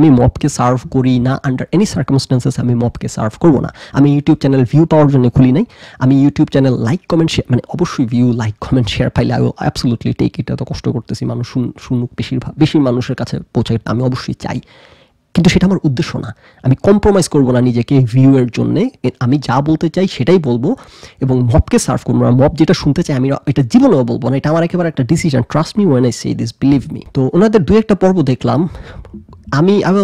আমি মপকে সার্ভ করি না আন্ডার এনি সার্কামস্টেন্সেস আমি মপকে সার্ভ করবো না আমি ইউটিউব চ্যানেল ভিউ পাওয়ার জন্য খুলি নাই আমি YouTube channel like comment share মানে অবশ্যই ভিউ লাইক কমেন্ট শেয়ার পাইলে আই অ্যাবসলুটলি টেক এটা তো কষ্ট করতেছি মানুষ শুনুক বেশিরভাগ বেশি মানুষের কাছে পৌঁছায় আমি অবশ্যই চাই কিন্তু সেটা আমার উদ্দেশ্য না আমি কম্প্রোমাইজ করবো না নিজেকে ভিউয়ের জন্যে আমি যা বলতে চাই সেটাই বলবো এবং মপকে সার্ভ করবো না মপ যেটা শুনতে চাই আমি এটা জীবনেও বলবো না এটা আমার একেবারে একটা decision trust me when I say this believe me তো ওনাদের দু একটা পর্ব দেখলাম আমি আই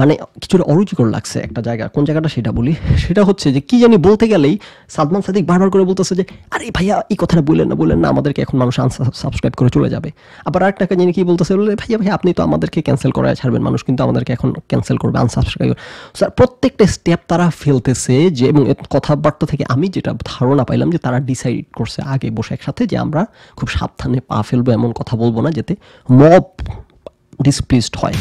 মানে কিছুটা অরুচিকর লাগছে একটা জায়গা কোন জায়গাটা সেটা বলি সেটা হচ্ছে যে কি জানি বলতে গেলেই সাদমান সাদিক বারবার করে বলতেছে যে আরে ভাইয়া এই কথাটা বললেন না বললেন না আমাদেরকে এখন মানুষ সাবস্ক্রাইব করে চলে যাবে আবার আরেকটা জানি কি বলতেছে বলে ভাইয়া ভাইয়া আপনি তো আমাদেরকে ক্যান্সেল করা ছাড়বেন মানুষ কিন্তু আমাদেরকে এখন ক্যান্সেল করবে আনসাবস্ক্রাইব স্যার প্রত্যেকটা স্টেপ তারা ফেলতেছে যে এবং কথাবার্তা থেকে আমি যেটা ধারণা পাইলাম যে তারা ডিসাইড করছে আগে বসে একসাথে যে আমরা খুব সাবধানে পা ফেলবো এমন কথা বলবো না যাতে মব ডিসপ্লেসড হয়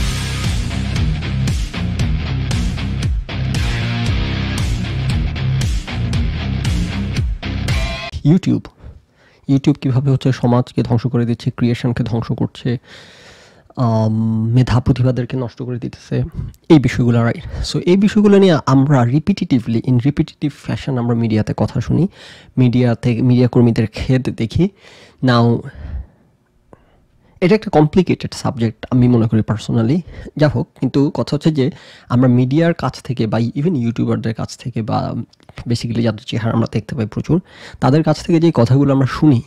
ইউটিউব ইউটিউব কীভাবে হচ্ছে সমাজকে ধ্বংস করে দিচ্ছে ক্রিয়েশনকে ধ্বংস করছে মেধা প্রতিভাদেরকে নষ্ট করে দিতেছে এই বিষয়গুলো রাইট সো এই বিষয়গুলো নিয়ে আমরা রিপিটিটিভলি ইন রিপিটিটিভ ফ্যাশন আমরা মিডিয়াতে কথা শুনি মিডিয়াতে মিডিয়া কর্মীদের খেদ দেখি নাও এটা একটা কমপ্লিকেটেড সাবজেক্ট আমি মনে করি পার্সোনালি যা হোক কিন্তু কথা হচ্ছে যে আমরা মিডিয়ার কাছ থেকে বা ইভেন ইউটিউবারদের কাছ থেকে বা বেসিক্যালি যাদের চেহারা আমরা দেখতে পাই প্রচুর তাদের কাছ থেকে যে কথাগুলো আমরা শুনি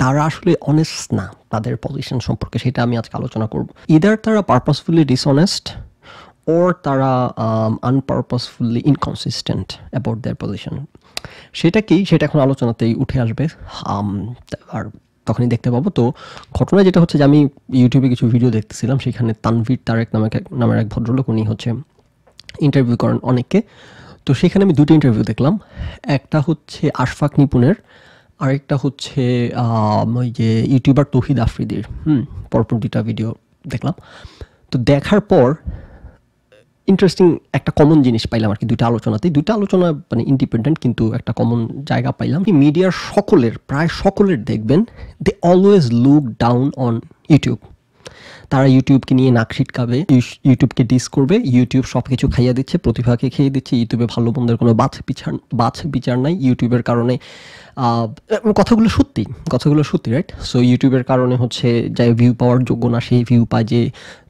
তারা আসলে অনেস্ট না তাদের পজিশন সম্পর্কে সেটা আমি আজকে আলোচনা করব ইদার তারা পারপাসফুলি ডিসঅনেস্ট ওর তারা unpurposefully inconsistent about their position সেটা কি সেটা এখন আলোচনাতেই উঠে আসবে um, আর তখনই দেখতে পাবো তো ঘটনা যেটা হচ্ছে যে আমি ইউটিউবে কিছু ভিডিও দেখতেছিলাম সেখানে তানভীর তারেক নামে নামের এক ভদ্রলোক উনি হচ্ছে ইন্টারভিউ করেন অনেককে তো সেখানে আমি দুটি ইন্টারভিউ দেখলাম একটা হচ্ছে আশফাক নিপুণের আরেকটা হচ্ছে ওই যে ইউটিউবার তহিদ আফ্রিদির হুম পরপর দুটা ভিডিও দেখলাম তো দেখার পর ইন্টারেস্টিং একটা কমন জিনিস পাইলাম আর কি দুইটা আলোচনাতে দুইটা আলোচনা মানে ইন্ডিপেন্ডেন্ট কিন্তু একটা কমন জায়গা পাইলাম মিডিয়ার সকলের প্রায় সকলের দেখবেন they always look down on YouTube তারা ইউটিউবকে নিয়ে নাক ছিটকাবে ইউটিউবকে ডিস করবে ইউটিউব সব কিছু খাইয়ে দিচ্ছে প্রতিভাকে খেয়ে দিচ্ছে ইউটিউবে ভালো বন্ধের কোনো বাছ বিচার বাছ বিচার নাই ইউটিউবের কারণে কথাগুলো সত্যি কথাগুলো সত্যি রাইট সো ইউটিউবের কারণে হচ্ছে যাই ভিউ পাওয়ার যোগ্য না সেই ভিউ পায় যে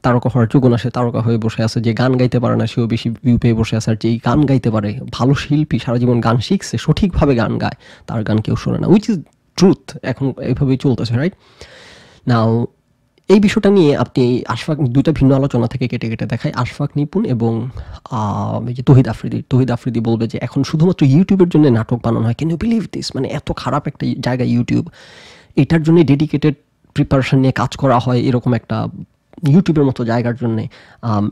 তারকা হওয়ার যোগ্য না সে তারকা হয়ে বসে আছে যে গান গাইতে পারে না সেও বেশি ভিউ পেয়ে বসে আছে আর যেই গান গাইতে পারে ভালো শিল্পী সারা জীবন গান শিখছে সঠিকভাবে গান গায় তার গান কেউ শোনে না উইচ ইজ ট্রুথ এখন এইভাবেই চলতেছে রাইট নাও এই বিষয়টা নিয়ে আপনি আশফাক দুইটা ভিন্ন আলোচনা থেকে কেটে কেটে দেখায় আশফাক নিপুণ এবং যে তহিদ আফ্রিদি তহিদ আফ্রিদি বলবে যে এখন শুধুমাত্র ইউটিউবের জন্য নাটক বানানো হয় কেন বিলিভ দিস মানে এত খারাপ একটা জায়গা ইউটিউব এটার জন্য ডেডিকেটেড প্রিপারেশন নিয়ে কাজ করা হয় এরকম একটা ইউটিউবের মতো জায়গার জন্য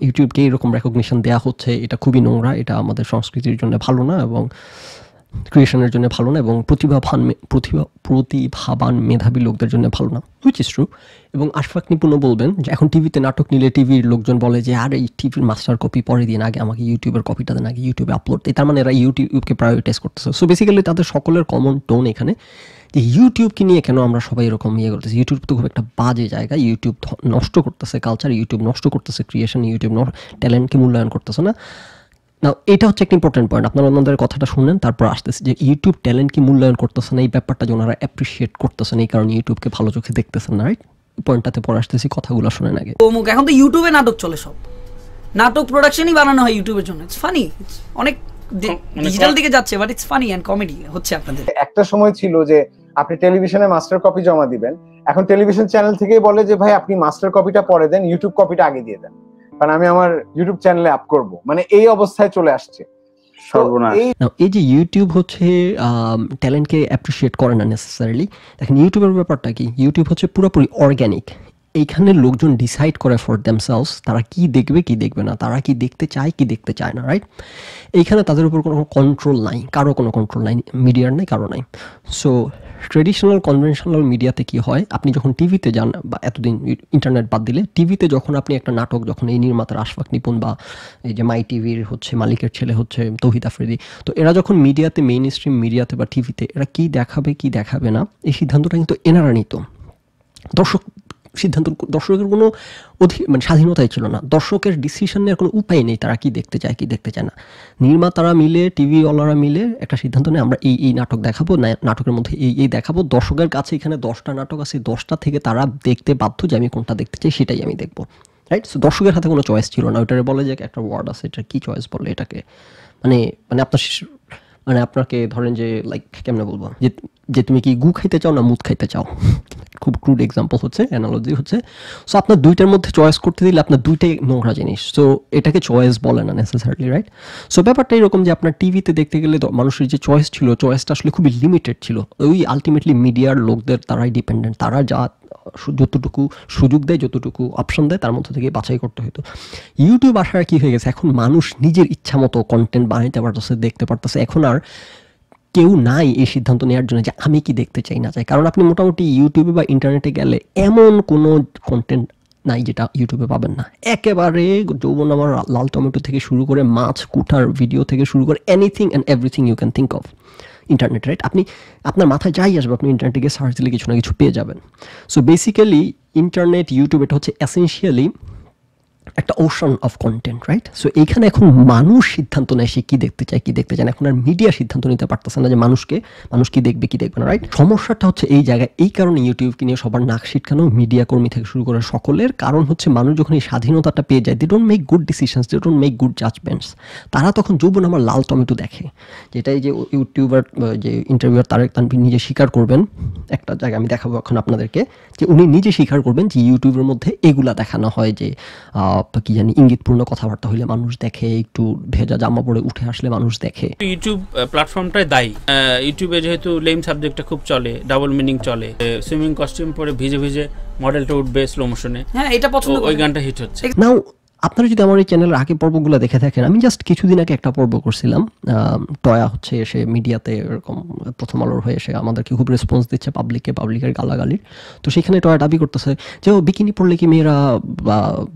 ইউটিউবকে এরকম রেকগনিশন দেওয়া হচ্ছে এটা খুবই নোংরা এটা আমাদের সংস্কৃতির জন্য ভালো না এবং ক্রিয়েশনের জন্য ভালো না এবং প্রতিভাবান প্রতিভা প্রতিভাবান মেধাবী লোকদের জন্য ভালো না হুইচ ইস ট্রু এবং আশফাক নিপুণও বলবেন যে এখন টিভিতে নাটক নিলে টিভির লোকজন বলে যে আর এই টিভির মাস্টার কপি পরে দিন আগে আমাকে ইউটিউবের কপিটা দেন আগে ইউটিউবে আপলোড দিই তার মানে এরা ইউটিউবকে প্রায়োরিটাইজ করতেছে সো বেসিক্যালি তাদের সকলের কমন টোন এখানে যে ইউটিউবকে নিয়ে কেন আমরা সবাই এরকম ইয়ে করতেছি ইউটিউব তো খুব একটা বাজে জায়গা ইউটিউব নষ্ট করতেছে কালচার ইউটিউব নষ্ট করতেছে ক্রিয়েশন ইউটিউব ট্যালেন্টকে মূল্যায়ন করতেছে না না এটা হচ্ছে একটা ইম্পর্টেন্ট পয়েন্ট আপনারা ওনাদের কথাটা শুনেন তারপর আসতেছে যে ইউটিউব ট্যালেন্ট কি মূল্যায়ন করতেছে না এই ব্যাপারটা যে ওনারা অ্যাপ্রিসিয়েট করতেছেন এই কারণে ইউটিউবকে ভালো চোখে দেখতেছেন না রাইট পয়েন্টটাতে পর আসতেছি কথাগুলো শোনেন আগে ও মুখ এখন তো ইউটিউবে নাটক চলে সব নাটক প্রোডাকশনই বানানো হয় ইউটিউবের জন্য ইটস ফানি অনেক ডিজিটাল মানে দিকে যাচ্ছে but it's funny and comedy হচ্ছে আপনাদের একটা সময় ছিল যে আপনি টেলিভিশনে মাস্টার কপি জমা দিবেন এখন টেলিভিশন চ্যানেল থেকেই বলে যে ভাই আপনি মাস্টার কপিটা পরে দেন ইউটিউব কপিটা আগে দিয়ে দেন আমি আমার ইউটিউব চ্যানেলে আপ করব মানে এই অবস্থায় চলে আসছে এই যে ইউটিউব হচ্ছে ট্যালেন্টকে অ্যাপ্রিসিয়েট করে না নেসেসারিলি দেখেন ইউটিউবের ব্যাপারটা কি ইউটিউব হচ্ছে পুরোপুরি অর্গ্যানিক এইখানে লোকজন ডিসাইড করে ফর দেমসেলস তারা কি দেখবে কি দেখবে না তারা কি দেখতে চায় কি দেখতে চায় না রাইট এইখানে তাদের উপর কোনো কন্ট্রোল নাই কারো কোনো কন্ট্রোল নাই মিডিয়ার নাই কারো নাই সো ট্রেডিশনাল কনভেনশনাল মিডিয়াতে কি হয় আপনি যখন টিভিতে যান বা এতদিন ইন্টারনেট বাদ দিলে টিভিতে যখন আপনি একটা নাটক যখন এই নির্মাতার আশফাক নিপুণ বা এই যে মাই টিভির হচ্ছে মালিকের ছেলে হচ্ছে তৌহিদ আফ্রিদি তো এরা যখন মিডিয়াতে মেইন স্ট্রিম মিডিয়াতে বা টিভিতে এরা কি দেখাবে কি দেখাবে না এই সিদ্ধান্তটা কিন্তু এনারা নিত দর্শক সিদ্ধান্ত দর্শকের কোনো অধি মানে স্বাধীনতাই ছিল না দর্শকের ডিসিশন নেওয়ার কোনো উপায় নেই তারা কি দেখতে চায় কি দেখতে চায় না নির্মাতারা মিলে টিভিওয়ালারা মিলে একটা সিদ্ধান্ত নেয় আমরা এই এই নাটক দেখাবো নাটকের মধ্যে এই এই দেখাবো দর্শকের কাছে এখানে দশটা নাটক আছে দশটা থেকে তারা দেখতে বাধ্য যে আমি কোনটা দেখতে চাই সেটাই আমি দেখবো রাইট সো দর্শকের হাতে কোনো চয়েস ছিল না ওইটারে বলে যে একটা ওয়ার্ড আছে এটা কী চয়েস বলে এটাকে মানে মানে আপনার মানে আপনাকে ধরেন যে লাইক কেমনে বলবো যে যে তুমি কি গু খাইতে চাও না মুদ খাইতে চাও খুব ক্রুড এক্সাম্পল হচ্ছে অ্যানালজি হচ্ছে সো আপনার দুইটার মধ্যে চয়েস করতে দিলে আপনার দুইটাই নোংরা জিনিস সো এটাকে চয়েস বলে না নেসেসারিলি রাইট সো ব্যাপারটা এরকম যে আপনার টিভিতে দেখতে গেলে মানুষের যে চয়েস ছিল চয়েসটা আসলে খুবই লিমিটেড ছিল ওই আলটিমেটলি মিডিয়ার লোকদের তারাই ডিপেন্ডেন্ট তারা যা যতটুকু সুযোগ দেয় যতটুকু অপশন দেয় তার মধ্যে থেকে বাছাই করতে হতো ইউটিউব আসার কী হয়ে গেছে এখন মানুষ নিজের ইচ্ছা মতো কন্টেন্ট বানাইতে পারতেছে দেখতে পারতেছে এখন আর কেউ নাই এই সিদ্ধান্ত নেওয়ার জন্য যে আমি কি দেখতে চাই না চাই কারণ আপনি মোটামুটি ইউটিউবে বা ইন্টারনেটে গেলে এমন কোনো কন্টেন্ট নাই যেটা ইউটিউবে পাবেন না একেবারে যৌবন আমার লাল টমেটো থেকে শুরু করে মাছ কুঠার ভিডিও থেকে শুরু করে anything and everything you can think of internet right আপনি আপনার মাথায় যাই আসবে আপনি ইন্টারনেটে গিয়ে সার্চ দিলে কিছু না কিছু পেয়ে যাবেন সো বেসিক্যালি ইন্টারনেট ইউটিউব এটা হচ্ছে অ্যাসেন্সিয়ালি একটা ocean of content right so এখানে এখন মানুষ সিদ্ধান্ত নেয় সে কী দেখতে চায় কী দেখতে চায় এখন আর মিডিয়া সিদ্ধান্ত নিতে পারতেছে না যে মানুষকে মানুষ কী দেখবে কী দেখবে না রাইট সমস্যাটা হচ্ছে এই জায়গায় এই কারণে ইউটিউবকে নিয়ে সবার নাক শিটখানো মিডিয়া কর্মী থেকে শুরু করে সকলের কারণ হচ্ছে মানুষ যখন এই স্বাধীনতাটা পেয়ে যায় they don't make good decisions they don't make good judgements তারা তখন যৌবন আমার লাল টমেটো দেখে যেটাই যে ইউটিউবার যে ইন্টারভিউয়ার তারেক তানভীর নিজে স্বীকার করবেন একটা জায়গায় আমি দেখাবো এখন আপনাদেরকে যে উনি নিজে স্বীকার করবেন যে ইউটিউবের মধ্যে এগুলা দেখানো হয় যে কি জানি ইঙ্গিতপূর্ণ কথাবার্তা হইলে মানুষ দেখে একটু ভেজা জামা পরে উঠে আসলে মানুষ দেখে ইউটিউব প্ল্যাটফর্মটাই দায়ী ইউটিউবে যেহেতু লেম সাবজেক্টটা খুব চলে ডাবল মিনিং চলে সুইমিং কস্টিউম পরে ভিজে ভিজে মডেলটা উঠবে স্লো মোশনে হ্যাঁ এটা পছন্দ ওই গানটা হিট হচ্ছে নাও আপনারা যদি আমার এই চ্যানেলের আগে পর্বগুলো দেখে থাকেন আমি জাস্ট কিছুদিন আগে একটা পর্ব করছিলাম টয়া হচ্ছে এসে মিডিয়াতে এরকম প্রথম আলোর হয়ে এসে আমাদেরকে খুব রেসপন্স দিচ্ছে পাবলিককে পাবলিকের গালাগালির তো সেখানে টয়া দাবি করতেছে যে ও বিকিনি পড়লে কি মেয়েরা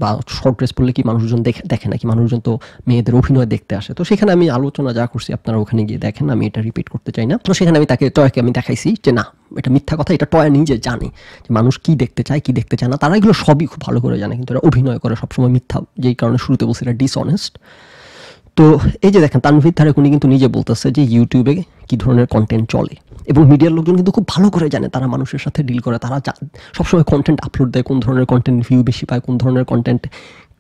বা শর্ট ড্রেস পড়লে কি মানুষজন দেখে দেখে নাকি মানুষজন তো মেয়েদের অভিনয় দেখতে আসে তো সেখানে আমি আলোচনা যা করছি আপনারা ওখানে গিয়ে দেখেন আমি এটা রিপিট করতে চাই না তো সেখানে আমি তাকে টয়াকে আমি দেখাইছি যে না এটা মিথ্যা কথা এটা টয়া নিজে জানে যে মানুষ কি দেখতে চায় কি দেখতে চায় না তারা এগুলো সবই খুব ভালো করে জানে কিন্তু এরা অভিনয় করে সবসময় মিথ্যা যেই কারণে শুরুতে বলছে এটা ডিসঅনেস্ট তো এই যে দেখেন তানভিদ ধারে উনি কিন্তু নিজে বলতেছে যে ইউটিউবে কি ধরনের কন্টেন্ট চলে এবং মিডিয়ার লোকজন কিন্তু খুব ভালো করে জানে তারা মানুষের সাথে ডিল করে তারা সবসময় কন্টেন্ট আপলোড দেয় কোন ধরনের কন্টেন্ট ভিউ বেশি পায় কোন ধরনের কন্টেন্ট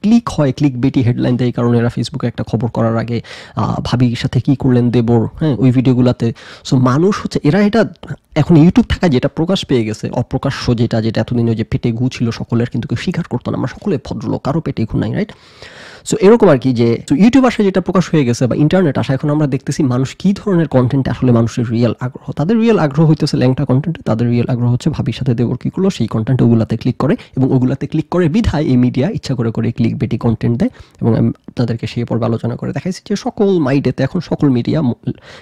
ক্লিক হয় ক্লিক বেটি হেডলাইন দেয় কারণ এরা ফেসবুকে একটা খবর করার আগে ভাবির সাথে কি করলেন দেবর হ্যাঁ ওই ভিডিওগুলোতে সো মানুষ হচ্ছে এরা এটা এখন ইউটিউব থাকা যেটা প্রকাশ পেয়ে গেছে অপ্রকাশ্য যেটা যেটা এতদিন ওই যে পেটে ঘু ছিল সকলের কিন্তু কেউ স্বীকার করতো না আমরা সকলে ভদ্রলোক কারো পেটে ঘু নাই রাইট সো এরকম আর কি যে ইউটিউব আসে যেটা প্রকাশ হয়ে গেছে বা ইন্টারনেট আসা এখন আমরা দেখতেছি মানুষ কি ধরনের কন্টেন্ট আসলে মানুষের রিয়েল আগ্রহ তাদের রিয়েল আগ্রহ হইতেছে ল্যাংটা কন্টেন্ট তাদের রিয়েল আগ্রহ হচ্ছে ভাবির সাথে কি করলো সেই কন্টেন্ট ওগুলাতে ক্লিক করে এবং ওগুলাতে ক্লিক করে বিধায় এই মিডিয়া ইচ্ছা করে করে ক্লিক বেটি কন্টেন্ট দেয় এবং আমি তাদেরকে সেই পর্বে আলোচনা করে দেখাইছি যে সকল মাইডেতে এখন সকল মিডিয়া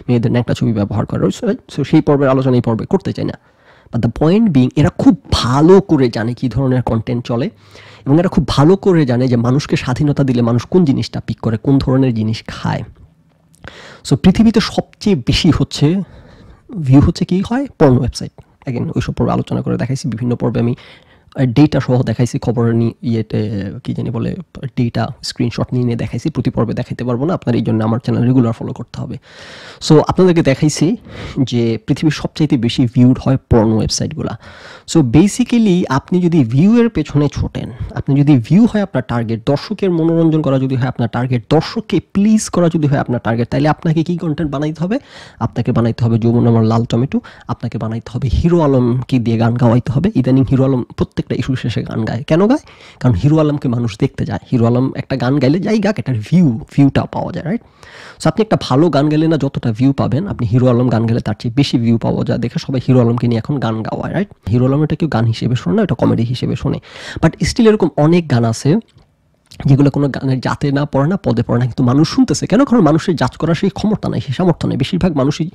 মেয়েদের ন্যাংটা ছবি ব্যবহার করে সো সেই পর্বের আলোচনা এই পর্বে করতে চাই না বাট দ্য পয়েন্ট বিং এরা খুব ভালো করে জানে কী ধরনের কন্টেন্ট চলে এবং এরা খুব ভালো করে জানে যে মানুষকে স্বাধীনতা দিলে মানুষ কোন জিনিসটা পিক করে কোন ধরনের জিনিস খায় সো পৃথিবীতে সবচেয়ে বেশি হচ্ছে ভিউ হচ্ছে কি হয় পর্ন ওয়েবসাইট অ্যাগেন ওইসব পর্বে আলোচনা করে দেখাইছি বিভিন্ন পর্বে আমি ডেটা সহ দেখাইছি খবর নিয়ে ইয়েতে কি জানি বলে ডেটা স্ক্রিনশট নিয়ে নিয়ে দেখাইছি প্রতি পর্বে দেখাইতে পারবো না আপনার এই জন্য আমার চ্যানেল রেগুলার ফলো করতে হবে সো আপনাদেরকে দেখাইছি যে পৃথিবীর সবচাইতে বেশি ভিউড হয় পর্ন ওয়েবসাইটগুলো সো বেসিক্যালি আপনি যদি ভিউয়ের পেছনে ছোটেন আপনি যদি ভিউ হয় আপনার টার্গেট দর্শকের মনোরঞ্জন করা যদি হয় আপনার টার্গেট দর্শককে প্লিজ করা যদি হয় আপনার টার্গেট তাহলে আপনাকে কি কন্টেন্ট বানাইতে হবে আপনাকে বানাইতে হবে যৌবন আমার লাল টমেটো আপনাকে বানাইতে হবে হিরো আলমকে দিয়ে গান গাওয়াইতে হবে ইদানিং হিরো আলম প্রত্যেক একটা ইস্যু শেষে গান গায় কেন গায় কারণ হিরো আলমকে মানুষ দেখতে যায় হিরো আলম একটা গান গাইলে যাই গাক একটা ভিউ ভিউটা পাওয়া যায় রাইট সো আপনি একটা ভালো গান গেলে না যতটা ভিউ পাবেন আপনি হিরো আলম গান গেলে তার চেয়ে বেশি ভিউ পাওয়া যায় দেখে সবাই হিরো আলমকে নিয়ে এখন গান গাওয়া রাইট হিরো আলম এটা কেউ গান হিসেবে শোনে না এটা কমেডি হিসেবে শোনে বাট স্টিল এরকম অনেক গান আছে যেগুলো কোনো গানের জাতে না পড়ে না পদে পড়ে না কিন্তু মানুষ শুনতেছে কেন কারণ মানুষের জাজ করার সেই ক্ষমতা নাই সেই সামর্থ্য নেই বেশিরভাগ মানুষই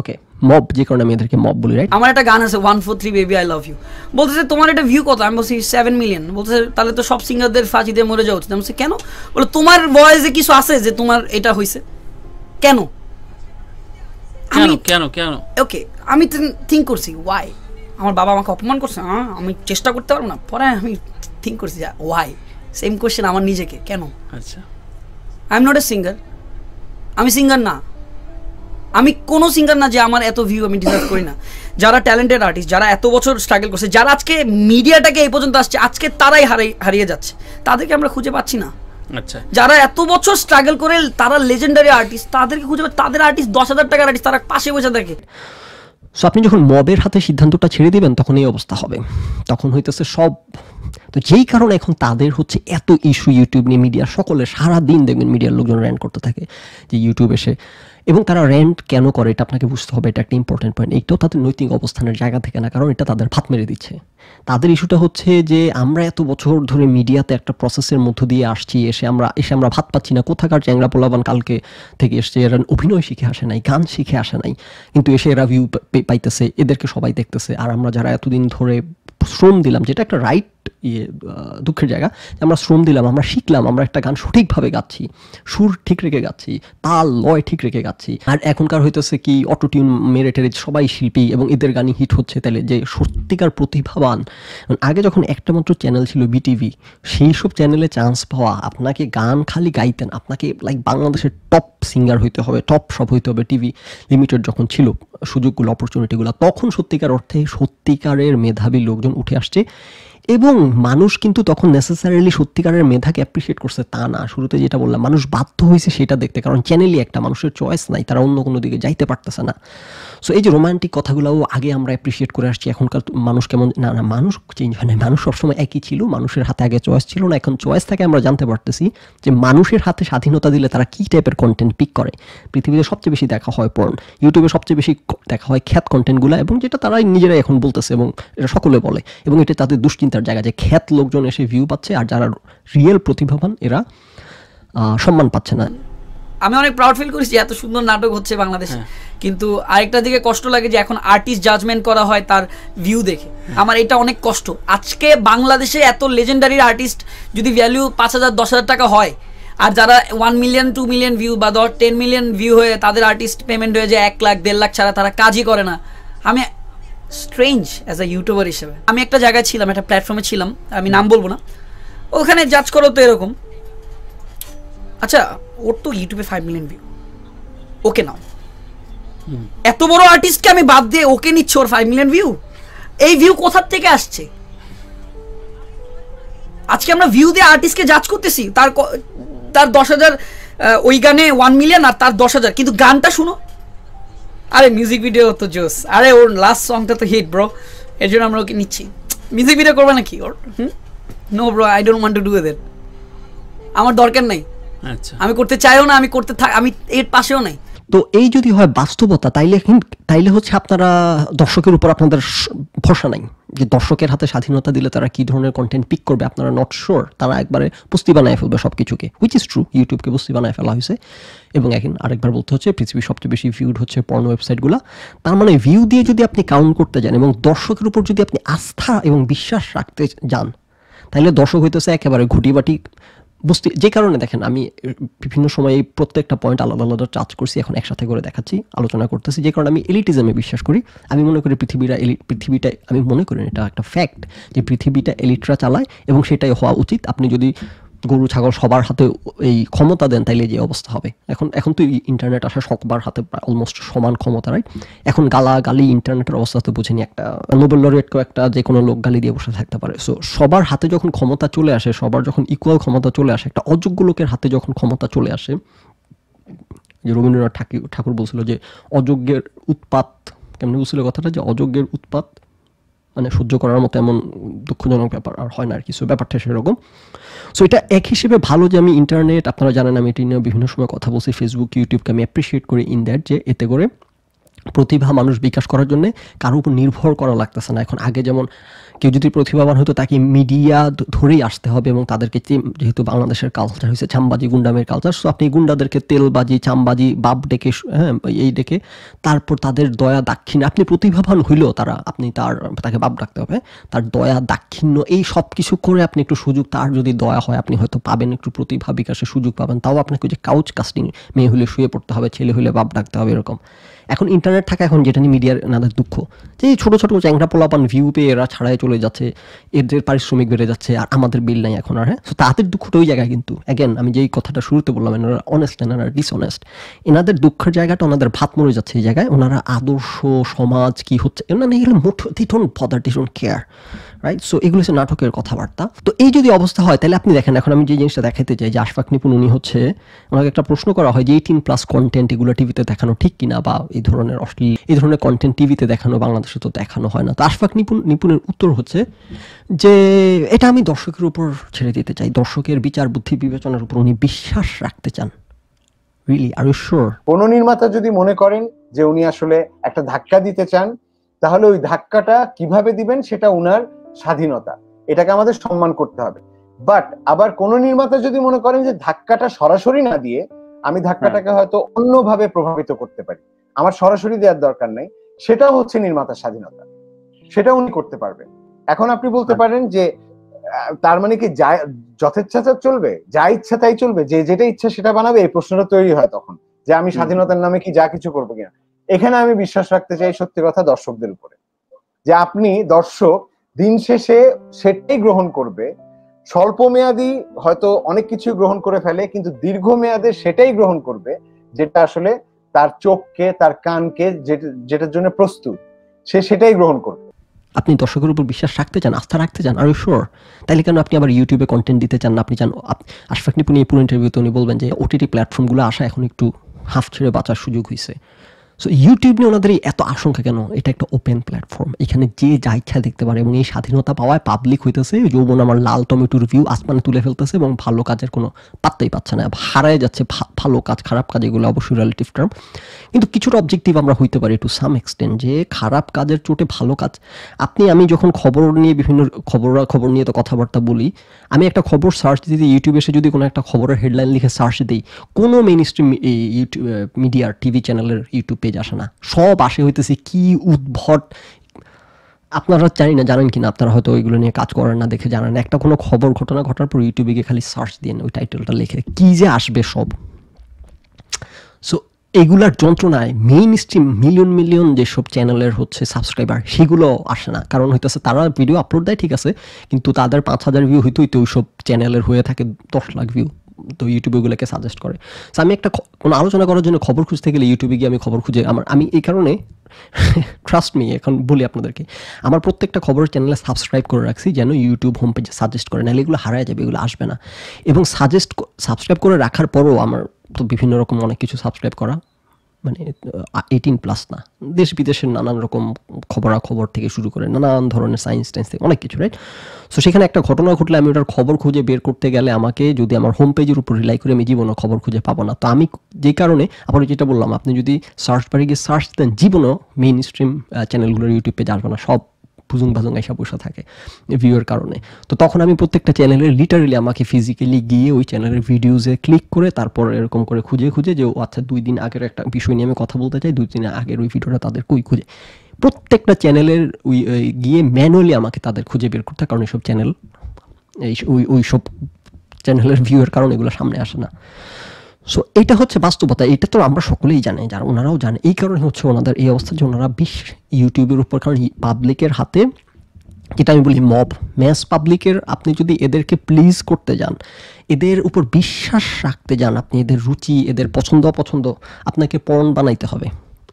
ওকে মব যে কারণে আমি এদেরকে মব বলি রাইট আমার একটা গান আছে one four three baby I love you বলতেছে তোমার একটা ভিউ কত আমি বলছি সেভেন মিলিয়ন বলতেছে তাহলে তো সব সিঙ্গারদের ফাঁসি দিয়ে মরে যাওয়া উচিত আমি কেন বলে তোমার ভয়েসে কিছু আছে যে তোমার এটা হয়েছে কেন আমি কেন কেন ওকে আমি থিঙ্ক করছি ওয়াই আমার বাবা আমাকে অপমান করছে আমি চেষ্টা করতে পারবো না পরে আমি থিঙ্ক করছি যা ওয়াই সেম কোয়েশ্চেন আমার নিজেকে কেন আচ্ছা I am not a singer আমি সিঙ্গার না আমি কোনো সিঙ্গার না যে আমার এত ভিউ আমি ডিজার্ভ করি না যারা ট্যালেন্টেড আর্টিস্ট যারা এত বছর স্ট্রাগল করছে যারা আজকে মিডিয়াটাকে এই পর্যন্ত আসছে আজকে তারাই হারিয়ে যাচ্ছে তাদেরকে আমরা খুঁজে পাচ্ছি না আচ্ছা যারা এত বছর স্ট্রাগল করে তারা লেজেন্ডারি আর্টিস্ট তাদেরকে খুঁজে তাদের আর্টিস্ট দশ হাজার টাকার আর্টিস্ট তারা পাশে বসে থাকে সো আপনি যখন মবের হাতে সিদ্ধান্তটা ছেড়ে দেবেন তখন এই অবস্থা হবে তখন হইতেছে সব তো যেই কারণে এখন তাদের হচ্ছে এত ইস্যু ইউটিউব নিয়ে মিডিয়া সকলে সারা দিন দেখবেন মিডিয়ার লোকজন র্যান্ড করতে থাকে যে ইউটিউব এসে এবং তারা র্যান্ট কেন করে এটা আপনাকে বুঝতে হবে এটা একটা ইম্পর্টেন্ট পয়েন্ট এইটাও তাদের নৈতিক অবস্থানের জায়গা থেকে না কারণ এটা তাদের ভাত মেরে দিচ্ছে তাদের ইস্যুটা হচ্ছে যে আমরা এত বছর ধরে মিডিয়াতে একটা প্রসেসের মধ্য দিয়ে আসছি এসে আমরা এসে আমরা ভাত পাচ্ছি না কোথাকার চ্যাংরা পোলাবান কালকে থেকে এসছে এরা অভিনয় শিখে আসে নাই গান শিখে আসে নাই কিন্তু এসে এরা ভিউ পাইতেছে এদেরকে সবাই দেখতেছে আর আমরা যারা এতদিন ধরে শ্রম দিলাম যেটা একটা রাইট ইয়ে দুঃখের জায়গা আমরা শ্রম দিলাম আমরা শিখলাম আমরা একটা গান সঠিকভাবে গাচ্ছি সুর ঠিক রেখে গাচ্ছি তাল লয় ঠিক রেখে গাচ্ছি আর এখনকার হইতেছে কি অটোটিউন মেরে টেরে সবাই শিল্পী এবং এদের গানই হিট হচ্ছে তাহলে যে সত্যিকার প্রতিভাবান আগে যখন একটা মাত্র চ্যানেল ছিল বিটিভি সেই সব চ্যানেলে চান্স পাওয়া আপনাকে গান খালি গাইতেন আপনাকে লাইক বাংলাদেশের টপ সিঙ্গার হইতে হবে টপ সব হইতে হবে টিভি লিমিটেড যখন ছিল সুযোগগুলো অপরচুনিটিগুলো তখন সত্যিকার অর্থে সত্যিকারের মেধাবী লোকজন উঠে আসছে এবং মানুষ কিন্তু তখন নেসেসারিলি সত্যিকারের মেধাকে অ্যাপ্রিসিয়েট করছে তা না শুরুতে যেটা বললাম মানুষ বাধ্য হয়েছে সেটা দেখতে কারণ চ্যানেলই একটা মানুষের চয়েস নাই তারা অন্য কোনো দিকে যাইতে পারতেছে না সো এই যে রোমান্টিক কথাগুলোও আগে আমরা অ্যাপ্রিসিয়েট করে আসছি এখনকার মানুষ কেমন না না মানুষ চেঞ্জ হয় না মানুষ সবসময় একই ছিল মানুষের হাতে আগে চয়েস ছিল না এখন চয়েস থাকে আমরা জানতে পারতেছি যে মানুষের হাতে স্বাধীনতা দিলে তারা কী টাইপের কন্টেন্ট পিক করে পৃথিবীতে সবচেয়ে বেশি দেখা হয় পর্ন ইউটিউবে সবচেয়ে বেশি দেখা হয় খ্যাত কন্টেন্টগুলো এবং যেটা তারাই নিজেরাই এখন বলতেছে এবং এটা সকলে বলে এবং এটা তাদের দুশ্চিন্তার জায়গা যে খ্যাত লোকজন এসে ভিউ পাচ্ছে আর যারা রিয়েল প্রতিভাবান এরা সম্মান পাচ্ছে না আমি অনেক প্রাউড ফিল করেছি এত সুন্দর নাটক হচ্ছে বাংলাদেশে হ্যাঁ। কিন্তু আরেকটা দিকে কষ্ট লাগে যে এখন আর্টিস্ট জাজমেন্ট করা হয় তার ভিউ দেখে হ্যাঁ। আমার এটা অনেক কষ্ট আজকে বাংলাদেশে এত লেজেন্ডারি আর্টিস্ট যদি ভ্যালু পাঁচ হাজার দশ হাজার টাকা হয় আর যারা one million two million view বা দশ টেন মিলিয়ন ভিউ হয়ে তাদের আর্টিস্ট পেমেন্ট হয়ে যায় এক লাখ দেড় লাখ ছাড়া তারা কাজই করে না আমি স্ট্রেঞ্জ অ্যাজ এ ইউটিউবার হিসেবে আমি একটা জায়গায় ছিলাম একটা প্ল্যাটফর্মে ছিলাম আমি নাম বলবো না ওখানে জাজ করো তো এরকম আচ্ছা ওর তো ইউটিউবে ফাইভ মিলিয়ন ভিউ ওকে নাও এত বড় আর্টিস্টকে আমি বাদ দিয়ে ওকে নিচ্ছি ওর ফাইভ মিলিয়ন ভিউ এই ভিউ কোথার থেকে আসছে আজকে আমরা ভিউ দিয়ে আর্টিস্টকে জাজ করতেছি তার তার দশ হাজার ওই গানে ওয়ান মিলিয়ন আর তার দশ হাজার কিন্তু গানটা শুনো আরে মিউজিক ভিডিও তো জোস আরে ওর লাস্ট সংটা তো হিট ব্রো এর জন্য আমরা ওকে নিচ্ছি মিউজিক ভিডিও করবে নাকি ওর hmm no bro I don't want to do that আমার দরকার নাই আচ্ছা। আমি করতে চাইও না আমি করতে থাক আমি এর পাশেও নাই তো এই যদি হয় বাস্তবতা তাইলে তাইলে হচ্ছে আপনারা দর্শকের উপর আপনাদের ভরসা নাই যে দর্শকের হাতে স্বাধীনতা দিলে তারা কি ধরনের কন্টেন্ট পিক করবে আপনারা নট শোর তারা একবারে পুস্তি বানায় ফেলবে সব কিছুকে হুইচ ইজ ট্রু ইউটিউবকে পুস্তি বানায় ফেলা হয়েছে এবং এখন আরেকবার বলতে হচ্ছে পৃথিবীর সবচেয়ে বেশি ভিউড হচ্ছে পর্ণ ওয়েবসাইটগুলো তার মানে ভিউ দিয়ে যদি আপনি কাউন্ট করতে যান এবং দর্শকের উপর যদি আপনি আস্থা এবং বিশ্বাস রাখতে যান তাহলে দর্শক হইতেছে একেবারে ঘুটিবাটি বুঝতে যে কারণে দেখেন আমি বিভিন্ন সময়ে প্রত্যেকটা পয়েন্ট আলাদা আলাদা চার্জ করছি এখন একসাথে করে দেখাচ্ছি আলোচনা করতেছি যে কারণে আমি এলিটিজমে বিশ্বাস করি আমি মনে করি পৃথিবীরা এলি পৃথিবীটা আমি মনে করি এটা একটা ফ্যাক্ট যে পৃথিবীটা এলিটরা চালায় এবং সেটাই হওয়া উচিত আপনি যদি গরু ছাগল সবার হাতে এই ক্ষমতা দেন তাইলে যে অবস্থা হবে এখন এখন তো ইন্টারনেট আসা সবার হাতে অলমোস্ট সমান ক্ষমতা রাই এখন গালা গালি ইন্টারনেটের অবস্থা তো বুঝেনি একটা নোবেল লরিয়েটকেও একটা যে কোনো লোক গালি দিয়ে বসে থাকতে পারে সো সবার হাতে যখন ক্ষমতা চলে আসে সবার যখন ইকুয়াল ক্ষমতা চলে আসে একটা অযোগ্য লোকের হাতে যখন ক্ষমতা চলে আসে যে রবীন্দ্রনাথ ঠাকুর ঠাকুর বলছিল যে অযোগ্যের উৎপাত কেমনি বলছিল কথাটা যে অযোগ্যের উৎপাত মানে সহ্য করার মতো এমন দুঃখজনক ব্যাপার আর হয় না আর কিছু ব্যাপারটা সেরকম সো এটা এক হিসেবে ভালো যে আমি ইন্টারনেট আপনারা জানেন আমি এটি নিয়ে বিভিন্ন সময় কথা বলছি ফেসবুক ইউটিউবকে আমি অ্যাপ্রিসিয়েট করি ইন দ্যাট যে এতে করে প্রতিভা মানুষ বিকাশ করার জন্য কারোর উপর নির্ভর করা লাগতেছে না এখন আগে যেমন কেউ যদি প্রতিভাবান হতো তাকে মিডিয়া ধরেই আসতে হবে এবং তাদেরকে যেহেতু বাংলাদেশের কালচার হয়েছে চামবাজি গুন্ডামের কালচার সো আপনি গুন্ডাদেরকে তেলবাজি চামবাজি বাপ ডেকে হ্যাঁ এই ডেকে তারপর তাদের দয়া দাক্ষিণ্য আপনি প্রতিভাবান হইলেও তারা আপনি তার তাকে বাপ ডাকতে হবে তার দয়া দাক্ষিণ্য এই সব কিছু করে আপনি একটু সুযোগ তার যদি দয়া হয় আপনি হয়তো পাবেন একটু প্রতিভা বিকাশের সুযোগ পাবেন তাও আপনাকে যে কাউচ কাস্টিং মেয়ে হলে শুয়ে পড়তে হবে ছেলে হলে বাপ ডাকতে হবে এরকম এখন ইন্টারনেট থাকা এখন যেটা নিয়ে মিডিয়ার নাদের দুঃখ যে এই ছোটো ছোটো চ্যাংরা পোলাপান ভিউ পেয়ে এরা ছাড়াই চলে যাচ্ছে এদের পারিশ্রমিক বেড়ে যাচ্ছে আর আমাদের বিল নাই এখন আর হ্যাঁ সো তাদের দুঃখটা ওই জায়গায় কিন্তু অ্যাগেন আমি যেই কথাটা শুরুতে বললাম এনারা অনেস্ট এনারা ডিসঅনেস্ট এনাদের দুঃখের জায়গাটা ওনাদের ভাত মরে যাচ্ছে এই জায়গায় ওনারা আদর্শ সমাজ কি হচ্ছে ওনারা এগুলো মোট they don't bother don't care right so এগুলো হচ্ছে নাটকের কথাবার্তা তো এই যদি অবস্থা হয় তাহলে আপনি দেখেন এখন আমি যে জিনিসটা দেখাতে চাই যে আশফাক নিপুন উনি হচ্ছে ওনাকে একটা প্রশ্ন করা হয় যে এইটিন প্লাস কন্টেন্ট এগুলো টিভিতে দেখানো ঠিক কিনা বা এই ধরনের অশ্লীল এই ধরনের কন্টেন্ট টিভিতে দেখানো বাংলাদেশে তো দেখানো হয় না তো আশফাক নিপুন নিপুণের উত্তর হচ্ছে যে এটা আমি দর্শকের উপর ছেড়ে দিতে চাই দর্শকের বিচার বুদ্ধি বিবেচনার উপর উনি বিশ্বাস রাখতে চান রিলি আর শিওর কোন নির্মাতা যদি মনে করেন যে উনি আসলে একটা ধাক্কা দিতে চান তাহলে ওই ধাক্কাটা কিভাবে দিবেন সেটা উনার স্বাধীনতা এটাকে আমাদের সম্মান করতে হবে বাট আবার কোন নির্মাতা যদি মনে করেন যে ধাক্কাটা সরাসরি না দিয়ে আমি ধাক্কাটাকে হয়তো অন্যভাবে প্রভাবিত করতে পারি আমার সরাসরি দেওয়ার দরকার নাই সেটাও হচ্ছে নির্মাতা স্বাধীনতা সেটা উনি করতে পারবেন এখন আপনি বলতে হ্যাঁ। পারেন যে তার মানে কি যা যথেচ্ছা চলবে যা ইচ্ছা তাই চলবে যে যেটা ইচ্ছা সেটা বানাবে এই প্রশ্নটা তৈরি হয় তখন যে আমি স্বাধীনতার নামে কি যা কিছু করবো কিনা এখানে আমি বিশ্বাস রাখতে চাই সত্যি কথা দর্শকদের উপরে যে আপনি দর্শক দিন শেষে সেটাই গ্রহণ করবে স্বল্প মেয়াদি হয়তো অনেক কিছু গ্রহণ করে ফেলে কিন্তু দীর্ঘ মেয়াদে সেটাই গ্রহণ করবে যেটা আসলে তার চোখকে তার কানকে যেটার জন্য প্রস্তুত সে সেটাই গ্রহণ করবে আপনি দর্শকের উপর বিশ্বাস রাখতে চান আস্থা রাখতে চান আর শিওর তাহলে কেন আপনি আবার ইউটিউবে কন্টেন্ট দিতে চান না আপনি চান আশফাক নিপুণ এই পুরো ইন্টারভিউতে উনি বলবেন যে ওটিটি প্ল্যাটফর্মগুলো আসা এখন একটু হাফ ছেড়ে বাঁচার সুযোগ হয়েছে সো ইউটিউব নিয়ে ওনাদের এই এত আশঙ্কা কেন এটা একটা ওপেন প্ল্যাটফর্ম এখানে যে যা ইচ্ছা দেখতে পারে এবং এই স্বাধীনতা পাওয়ায় পাবলিক হইতেছে যৌবন আমার লাল টমেটোর ভিউ আসমানে তুলে ফেলতেছে এবং ভালো কাজের কোনো পাত্তাই পাচ্ছে না হারায় যাচ্ছে ভালো কাজ খারাপ কাজ এগুলো অবশ্যই রিলেটিভ টার্ম কিন্তু কিছুটা অবজেক্টিভ আমরা হইতে পারি টু সাম এক্সটেন্ট যে খারাপ কাজের চোটে ভালো কাজ আপনি আমি যখন খবর নিয়ে বিভিন্ন খবর খবর নিয়ে তো কথাবার্তা বলি আমি একটা খবর সার্চ দিতে ইউটিউবে এসে যদি কোনো একটা খবরের হেডলাইন লিখে সার্চ দিই কোনো মেইন স্ট্রিম ইউটিউব মিডিয়ার টিভি চ্যানেলের ইউটিউব পেজ আসে না সব আসে হইতেছে কি উদ্ভট আপনারা জানি না জানেন কিনা আপনারা হয়তো ওইগুলো নিয়ে কাজ করেন না দেখে জানেন একটা কোনো খবর ঘটনা ঘটার পর ইউটিউবে গিয়ে খালি সার্চ দিয়ে ওই টাইটেলটা লিখে কি যে আসবে সব সো এগুলার যন্ত্রণায় মেইন স্ট্রিম মিলিয়ন মিলিয়ন যেসব চ্যানেলের হচ্ছে সাবস্ক্রাইবার সেগুলো আসে না কারণ হইতেছে তারা ভিডিও আপলোড দেয় ঠিক আছে কিন্তু তাদের পাঁচ হাজার ভিউ হইতে হইতে ওইসব চ্যানেলের হয়ে থাকে দশ লাখ ভিউ তো ইউটিউবে ওগুলোকে সাজেস্ট করে সো আমি একটা কোনো আলোচনা করার জন্য খবর খুঁজতে গেলে ইউটিউবে গিয়ে আমি খবর খুঁজে আমার আমি এই কারণে ট্রাস্ট মি এখন বলি আপনাদেরকে আমার প্রত্যেকটা খবরের চ্যানেলে সাবস্ক্রাইব করে রাখছি যেন ইউটিউব হোম পেজে সাজেস্ট করে নাহলে এগুলো হারায় যাবে এগুলো আসবে না এবং সাজেস্ট সাবস্ক্রাইব করে রাখার পরও আমার তো বিভিন্ন রকম অনেক কিছু সাবস্ক্রাইব করা মানে এইটিন প্লাস না দেশ বিদেশের নানান রকম খবরাখবর থেকে শুরু করে নানান ধরনের সায়েন্স টাইন্স থেকে অনেক কিছু রাইট সো সেখানে একটা ঘটনা ঘটলে আমি ওটার খবর খুঁজে বের করতে গেলে আমাকে যদি আমার হোম পেজের উপর রিলাই করে আমি জীবনে খবর খুঁজে পাবো না তো আমি যে কারণে আবার যেটা বললাম আপনি যদি সার্চ বাড়ি গিয়ে সার্চ দেন জীবনও মেন স্ট্রিম চ্যানেলগুলোর ইউটিউব পেজ আসবে না সব ভুজুং ভাজুং এসে বসে থাকে ভিউয়ের কারণে তো তখন আমি প্রত্যেকটা চ্যানেলে লিটারেলি আমাকে ফিজিক্যালি গিয়ে ওই চ্যানেলের ভিডিওজে ক্লিক করে তারপর এরকম করে খুঁজে খুঁজে যে আচ্ছা দুই দিন আগের একটা বিষয় নিয়ে আমি কথা বলতে চাই দুই দিন আগের ওই ভিডিওটা তাদের কই খুঁজে প্রত্যেকটা চ্যানেলের ওই গিয়ে ম্যানুয়ালি আমাকে তাদের খুঁজে বের করতে কারণ এইসব চ্যানেল এই ওই ওই সব চ্যানেলের ভিউয়ের কারণে এগুলো সামনে আসে না সো এটা হচ্ছে বাস্তবতা এটা তো আমরা সকলেই জানি যার ওনারাও জানে এই কারণে হচ্ছে ওনাদের এই অবস্থা যে ওনারা বিশ ইউটিউবের উপর কারণ পাবলিকের হাতে যেটা আমি বলি মব ম্যাস পাবলিকের আপনি যদি এদেরকে প্লিজ করতে যান এদের উপর বিশ্বাস রাখতে যান আপনি এদের রুচি এদের পছন্দ অপছন্দ আপনাকে পণ বানাইতে হবে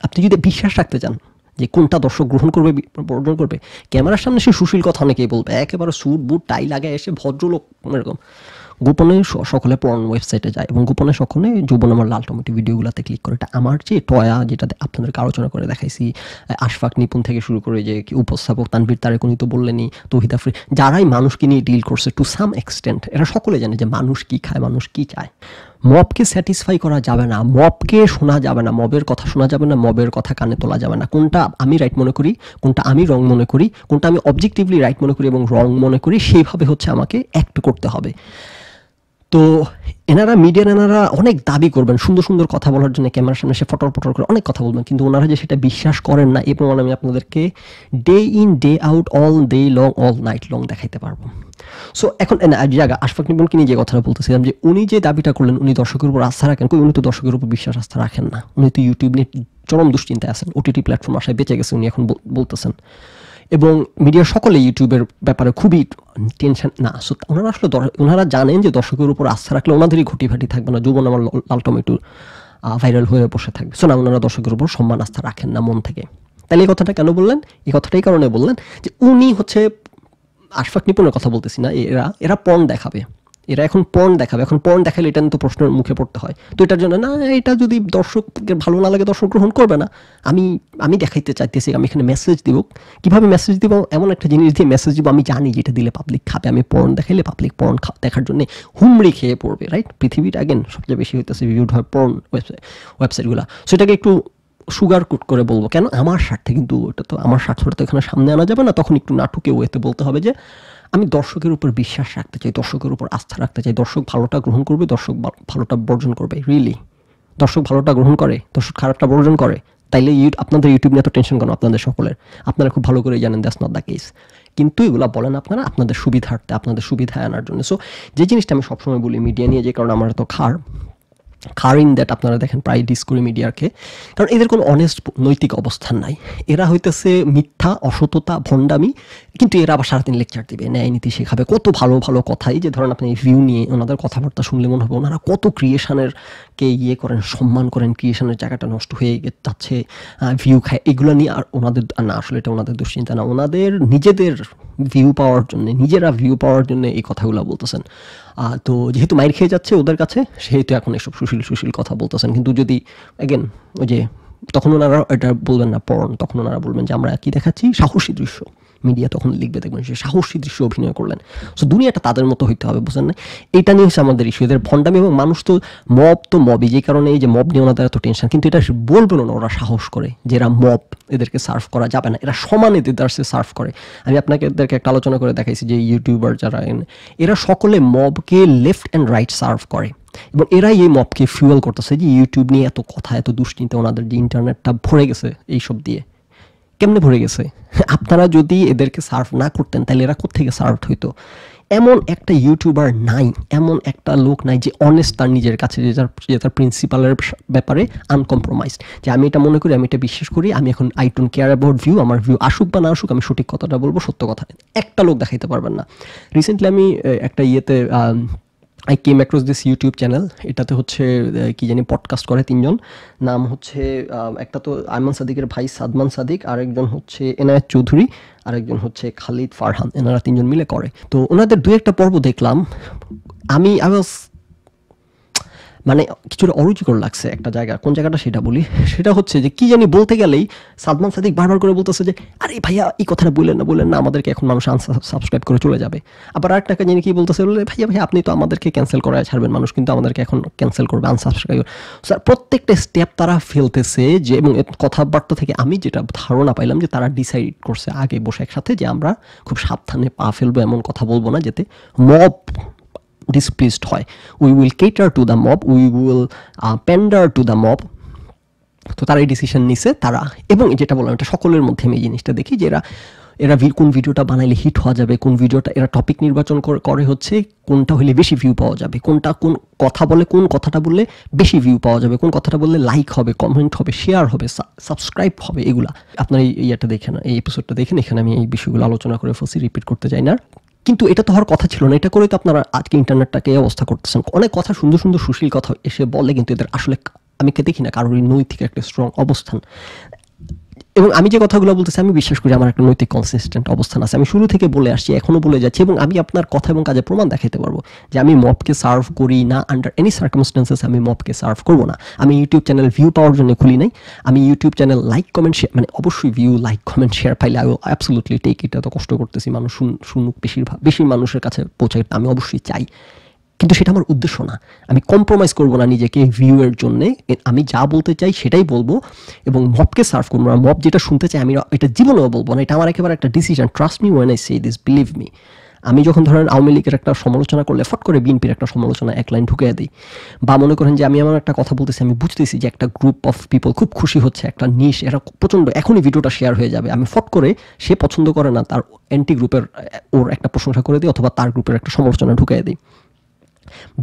আপনি যদি বিশ্বাস রাখতে চান যে কোনটা দর্শক গ্রহণ করবে বর্জন করবে ক্যামেরার সামনে সে সুশীল কথা অনেকেই বলবে একেবারে স্যুট বুট টাই লাগায় এসে ভদ্রলোক এরকম গোপনে সকলে পর্ন ওয়েবসাইটে যায় এবং গোপনে সকলে যৌবন আমার লাল টমেটি ভিডিওগুলোতে ক্লিক করে এটা আমার যে টয়া যেটাতে আপনাদেরকে আলোচনা করে দেখাইছি আশফাক নিপুণ থেকে শুরু করে যে কি উপস্থাপক তানভীর তারেকুনি তো বললেনই তো আফরি যারাই মানুষকে নিয়ে ডিল করছে টু সাম এক্সটেন্ট এরা সকলে জানে যে মানুষ কি খায় মানুষ কি চায় মবকে স্যাটিসফাই করা যাবে না মবকে শোনা যাবে না মবের কথা শোনা যাবে না মবের কথা কানে তোলা যাবে না কোনটা আমি রাইট মনে করি কোনটা আমি রং মনে করি কোনটা আমি অবজেক্টিভলি রাইট মনে করি এবং রং মনে করি সেইভাবে হচ্ছে আমাকে অ্যাক্ট করতে হবে তো এনারা মিডিয়ার এনারা অনেক দাবি করবেন সুন্দর সুন্দর কথা বলার জন্য ক্যামেরার সামনে সে ফটর ফটর করে অনেক কথা বলবেন কিন্তু ওনারা যে সেটা বিশ্বাস করেন না এই প্রমাণ আমি আপনাদেরকে day in day out all day long all night long দেখাইতে পারবো সো এখন জায়গা আশফাক নিবনকে নিয়ে যে কথাটা বলতেছিলাম যে উনি যে দাবিটা করলেন উনি দর্শকের উপর আস্থা রাখেন কই উনি তো দর্শকের উপর বিশ্বাস আস্থা রাখেন না উনি তো ইউটিউব নিয়ে চরম দুশ্চিন্তায় আছেন ওটিটি প্ল্যাটফর্ম আসায় বেঁচে গেছে উনি এখন বলতেছেন এবং মিডিয়ার সকলে ইউটিউবের ব্যাপারে খুবই টেনশন না সো ওনারা আসলে ওনারা জানেন যে দর্শকের উপর আস্থা রাখলে ওনাদেরই ঘুটি ফাটি থাকবে না যুবন আমার লাল টমেটো ভাইরাল হয়ে বসে থাকবে সো না ওনারা দর্শকের উপর সম্মান আস্থা রাখেন না মন থেকে তাহলে এই কথাটা কেন বললেন এই কথাটাই কারণে বললেন যে উনি হচ্ছে আশফাক নিপুণের কথা বলতেছি না এরা এরা পণ দেখাবে এরা এখন পর্ন দেখাবে এখন পর্ন দেখালে এটা তো প্রশ্নের মুখে পড়তে হয় তো এটার জন্য না এটা যদি দর্শককে ভালো না লাগে দর্শক গ্রহণ করবে না আমি আমি দেখাইতে চাইতেছি আমি এখানে মেসেজ দিব কিভাবে মেসেজ দিব এমন একটা জিনিস দিয়ে মেসেজ দিব আমি জানি যেটা দিলে পাবলিক খাবে আমি পর্ন দেখাইলে পাবলিক পর্ন দেখার জন্য হুমড়ি খেয়ে পড়বে রাইট পৃথিবীর আগেন সবচেয়ে বেশি হইতেছে ভিউড হয় পর্ন ওয়েবসাইট ওয়েবসাইটগুলো সেটাকে একটু সুগার কুট করে বলবো কেন আমার স্বার্থে কিন্তু ওটা তো আমার স্বার্থটা তো এখানে সামনে আনা যাবে না তখন একটু নাটুকে ওয়েতে বলতে হবে যে আমি দর্শকের উপর বিশ্বাস রাখতে চাই দর্শকের উপর আস্থা রাখতে চাই দর্শক ভালোটা গ্রহণ করবে দর্শক ভালোটা বর্জন করবে রিয়েলি দর্শক ভালোটা গ্রহণ করে দর্শক খারাপটা বর্জন করে তাইলে ইউট আপনাদের ইউটিউব নিয়ে তো টেনশন কেন আপনাদের সকলের আপনারা খুব ভালো করে জানেন দ্যাস নট দ্য কেস কিন্তু এগুলো বলেন আপনারা আপনাদের সুবিধার্থে আপনাদের সুবিধায় আনার জন্য সো যে জিনিসটা আমি সবসময় বলি মিডিয়া নিয়ে যে কারণে আমার তো খার কারিন দ্যাট আপনারা দেখেন প্রায় ডিসকোরি মিডিয়াকে কারণ এদের কোনো অনেস্ট নৈতিক অবস্থান নাই এরা হইতেছে মিথ্যা অসততা ভণ্ডামি কিন্তু এরা আবার সারাদিন লেকচার দেবে ন্যায় নীতি শেখাবে কত ভালো ভালো কথাই যে ধরেন আপনি ভিউ নিয়ে ওনাদের কথাবার্তা শুনলে মনে হবে ওনারা কত ক্রিয়েশনের কে ইয়ে করেন সম্মান করেন ক্রিয়েশনের জায়গাটা নষ্ট হয়ে যাচ্ছে ভিউ খায় এগুলো নিয়ে আর ওনাদের না আসলে এটা ওনাদের দুশ্চিন্তা না ওনাদের নিজেদের ভিউ পাওয়ার জন্য নিজেরা ভিউ পাওয়ার জন্য এই কথাগুলো বলতেছেন তো যেহেতু মাইর খেয়ে যাচ্ছে ওদের কাছে সেহেতু এখন এসব সুশীল সুশীল কথা বলতেছেন কিন্তু যদি অ্যাগেন ওই যে তখন ওনারা এটা বলবেন না পড়ন তখন ওনারা বলবেন যে আমরা কি দেখাচ্ছি সাহসী দৃশ্য মিডিয়া তখন লিখবে দেখবেন সে সাহসী দৃশ্য অভিনয় করলেন সো দুনিয়াটা তাদের মতো হইতে হবে বুঝলেন না এটা নিয়ে হচ্ছে আমাদের ইস্যু এদের ফন্ডামি এবং মানুষ তো মব তো মবই যে কারণে এই যে মব নিয়ে ওনাদের এত টেনশন কিন্তু এটা বলবেন না ওরা সাহস করে যে এরা মব এদেরকে সার্ভ করা যাবে না এরা সমানে দেদার্সে সার্ভ করে আমি আপনাকে এদেরকে একটা আলোচনা করে দেখাইছি যে ইউটিউবার যারা এরা সকলে মবকে লেফট অ্যান্ড রাইট সার্ভ করে এবং এরাই এই মপকে ফিউয়েল করতেছে যে ইউটিউব নিয়ে এত কথা এত দুশ্চিন্তা ওনাদের যে ইন্টারনেটটা ভরে গেছে এইসব দিয়ে কেমনে ভরে গেছে আপনারা যদি এদেরকে সার্ভ না করতেন তাহলে এরা কোথেকে সার্ভ হইতো এমন একটা ইউটিউবার নাই এমন একটা লোক নাই যে অনেস্ট তার নিজের কাছে যে তার যে তার প্রিন্সিপালের ব্যাপারে আনকম্প্রোমাইজড যে আমি এটা মনে করি আমি এটা বিশ্বাস করি আমি এখন I don't care about view আমার ভিউ আসুক বা না আসুক আমি সঠিক কথাটা বলবো সত্য কথা একটা লোক দেখাইতে পারবেন না রিসেন্টলি আমি একটা ইয়েতে I came across this YouTube channel এটাতে হচ্ছে কি জানি পডকাস্ট করে তিনজন নাম হচ্ছে একটা তো আয়মান সাদিকের ভাই সাদমান সাদিক আরেকজন হচ্ছে এনায়ত চৌধুরী আরেকজন হচ্ছে খালিদ ফারহান এনারা তিনজন মিলে করে তো ওনাদের দু একটা পর্ব দেখলাম আমি আই ওয়াজ মানে কিছুটা অরুচিকর লাগছে একটা জায়গা কোন জায়গাটা সেটা বলি সেটা হচ্ছে যে কি জানি বলতে গেলেই সালমান সাদিক বারবার করে বলতেছে যে আরে ভাইয়া এই কথাটা বললেন না বললেন না আমাদেরকে এখন মানুষ সাবস্ক্রাইব করে চলে যাবে আবার আর একটা জানি কি বলতেছে বলে ভাইয়া ভাইয়া আপনি তো আমাদেরকে ক্যান্সেল করায় ছাড়বেন মানুষ কিন্তু আমাদেরকে এখন ক্যান্সেল করবে আনসাবস্ক্রাইব স্যার প্রত্যেকটা স্টেপ তারা ফেলতেছে যে এবং কথাবার্তা থেকে আমি যেটা ধারণা পাইলাম যে তারা ডিসাইড করছে আগে বসে একসাথে যে আমরা খুব সাবধানে পা ফেলবো এমন কথা বলবো না যাতে মব displeased হয় we will cater to the mob we will pander to the mob তো তারা এই ডিসিশন নিছে তারা এবং যেটা বললাম এটা সকলের মধ্যে আমি এই জিনিসটা দেখি যে এরা এরা কোন ভিডিওটা বানাইলে হিট হওয়া যাবে কোন ভিডিওটা এরা টপিক নির্বাচন করে হচ্ছে কোনটা হলে বেশি ভিউ পাওয়া যাবে কোনটা কোন কথা বলে কোন কথাটা বললে বেশি ভিউ পাওয়া যাবে কোন কথাটা বললে লাইক হবে কমেন্ট হবে শেয়ার হবে সাবস্ক্রাইব হবে এগুলা আপনার এই ইয়েটা দেখেন এই এপিসোডটা দেখেন এখানে আমি এই বিষয়গুলো আলোচনা করে ফসি রিপিট করতে চাই না কিন্তু এটা তো হওয়ার কথা ছিল না এটা করে তো আপনারা আজকে ইন্টারনেটটাকে অবস্থা করতেছেন অনেক কথা সুন্দর সুন্দর সুশীল কথা এসে বলে কিন্তু এদের আসলে আমি কে দেখি না কারোর নৈতিক একটা স্ট্রং অবস্থান এবং আমি যে কথাগুলো বলতেছি আমি বিশ্বাস করি আমার একটা নৈতিক কনসিস্টেন্ট অবস্থান আছে আমি শুরু থেকে বলে আসছি এখনও বলে যাচ্ছি এবং আমি আপনার কথা এবং কাজে প্রমাণ দেখাতে পারবো যে আমি মপকে সার্ভ করি না আন্ডার এনি সার্কামস্টেন্সেস আমি মপকে সার্ভ করবো না আমি ইউটিউব চ্যানেল ভিউ পাওয়ার জন্য খুলি নাই আমি YouTube channel like comment share মানে অবশ্যই ভিউ লাইক কমেন্ট শেয়ার পাইলে আই অ্যাবসলুটলি টেক এটা তো কষ্ট করতেছি মানুষ শুনুক বেশিরভাগ বেশি মানুষের কাছে পৌঁছায় আমি অবশ্যই চাই কিন্তু সেটা আমার উদ্দেশ্য না আমি কম্প্রোমাইজ করবো না নিজেকে ভিউয়ের জন্যে আমি যা বলতে চাই সেটাই বলবো এবং মবকে সার্ভ করবো না মব যেটা শুনতে চাই আমি এটা জীবনেও বলবো না এটা আমার একেবারে একটা decision trust me when I say this believe me আমি যখন ধরেন আওয়ামী লীগের একটা সমালোচনা করলে ফট করে বিএনপির একটা সমালোচনা এক লাইন ঢুকে দিই বা মনে করেন যে আমি আমার একটা কথা বলতেছি আমি বুঝতেছি যে একটা গ্রুপ অফ পিপল খুব খুশি হচ্ছে একটা নিশ এরা প্রচণ্ড এখনই ভিডিওটা শেয়ার হয়ে যাবে আমি ফট করে সে পছন্দ করে না তার অ্যান্টি গ্রুপের ওর একটা প্রশংসা করে দিই অথবা তার গ্রুপের একটা সমালোচনা ঢুকে দিই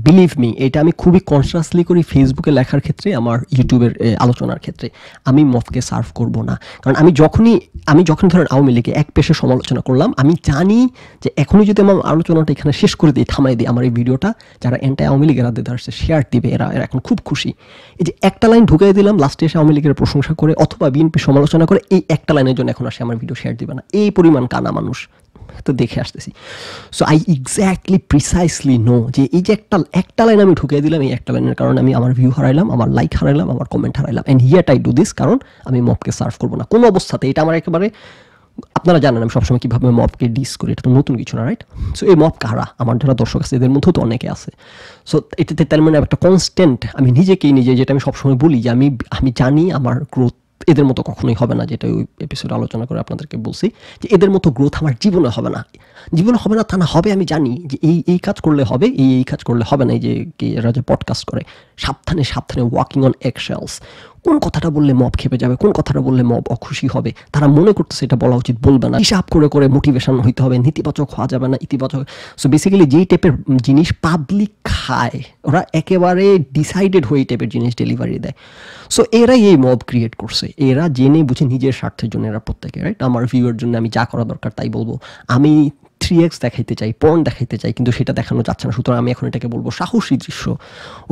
বিলিভ মি এটা আমি খুবই কনসিয়াসলি করি ফেসবুকে লেখার ক্ষেত্রে আমার ইউটিউবের আলোচনার ক্ষেত্রে আমি মফকে সার্ভ করব না কারণ আমি যখনই আমি যখন ধরেন আওয়ামী লীগে এক পেশে সমালোচনা করলাম আমি জানি যে এখনই যদি আমার আলোচনাটা এখানে শেষ করে দিই থামাই দিই আমার এই ভিডিওটা যারা অ্যান্টাই আওয়ামী লীগের হাতে ধরছে শেয়ার দিবে এরা এরা এখন খুব খুশি এই যে একটা লাইন ঢুকাই দিলাম লাস্টে এসে আওয়ামী লীগের প্রশংসা করে অথবা বিএনপি সমালোচনা করে এই একটা লাইনের জন্য এখন আসে আমার ভিডিও শেয়ার দিবে না এই পরিমাণ কানা মানুষ তো দেখে আসতেছি so I exactly precisely know যে এই যে একটা একটা লাইন আমি ঢুকিয়ে দিলাম এই একটা লাইনের কারণে আমি আমার ভিউ হারাইলাম আমার লাইক হারাইলাম আমার কমেন্ট হারাইলাম অ্যান্ড হিয়াট আই ডু দিস কারণ আমি মপকে সার্ভ করবো না কোনো অবস্থাতে এটা আমার একেবারে আপনারা জানেন আমি সবসময় কীভাবে মপকে ডিস করি এটা তো নতুন কিছু না রাইট সো এই মপ কারা আমার যারা দর্শক আছে এদের মধ্যেও তো অনেকে আছে সো এটাতে তার মানে একটা কনস্ট্যান্ট আমি নিজেকেই নিজে যেটা আমি সবসময় বলি যে আমি আমি জানি আমার গ্রোথ এদের মতো কখনোই হবে না যেটা ওই এপিসোড আলোচনা করে আপনাদেরকে বলছি যে এদের মতো গ্রোথ আমার জীবনে হবে না জীবনে হবে না তা না হবে আমি জানি যে এই এই কাজ করলে হবে এই এই কাজ করলে হবে না এই যে এরা যে পডকাস্ট করে সাবধানে সাবধানে ওয়াকিং অন এক্সেলস কোন কথাটা বললে মব খেপে যাবে কোন কথাটা বললে মব অখুশি হবে তারা মনে করতে সেটা বলা উচিত বলবে না হিসাব করে করে মোটিভেশন হইতে হবে নেতিবাচক হওয়া যাবে না ইতিবাচক সো বেসিক্যালি যেই টাইপের জিনিস পাবলিক খায় ওরা একেবারে ডিসাইডেড হয়ে এই টাইপের জিনিস ডেলিভারি দেয় সো এরাই এই মব ক্রিয়েট করছে এরা জেনে বুঝে নিজের স্বার্থের জন্য এরা প্রত্যেকে রাইট আমার ভিউয়ের জন্য আমি যা করা দরকার তাই বলবো আমি থ্রি এক্স দেখাইতে চাই পর্ন দেখাইতে চাই কিন্তু সেটা দেখানো যাচ্ছে না সুতরাং আমি এখন এটাকে বলবো সাহসী দৃশ্য